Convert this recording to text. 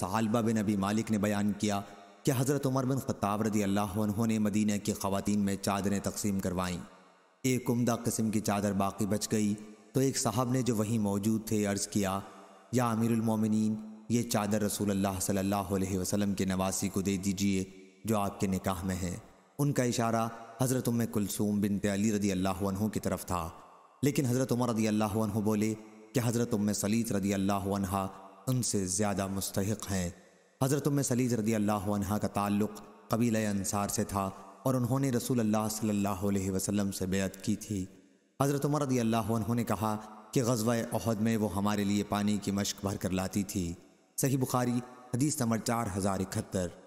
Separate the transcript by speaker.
Speaker 1: सहालबा बिन अबी मालिक ने बयान किया कि हज़रत उमर बिन ख़त्ताब रदी अल्लाह ने मदीना की ख़वान में चादरें तकसीम करवाईं एक उमदा कस्म की चादर बाकी बच गई तो एक साहब ने जो वहीं मौजूद थे अर्ज़ किया या अमीरमिन ये चादर रसूल अल्लाह सल्लल्लाहु अलैहि वसल्लम के नवासी को दे दीजिए जो आपके निकाह में है उनका इशारा हज़रत उम कुलसूम बिन तली रदी अल्लाह की तरफ था लेकिन हज़रत उमर रदी अल्लाह बोले कि हज़रत उम सलीत रदी अल्लाह उनसे ज़्यादा मुस्तक हैं हज़रत सलीज रदी अल्लाह का ताल्लुक़ कबील अनसार से था और उन्होंने रसूल अल्लाह सल्लल्लाहु वसलम से बेत की थी हज़रत उमर रदी अल्लाह ने कहा कि गजवा अहद में वो हमारे लिए पानी की मश्क भर कर लाती थी सही बुखारी हदीस नंबर चार हज़ार इकहत्तर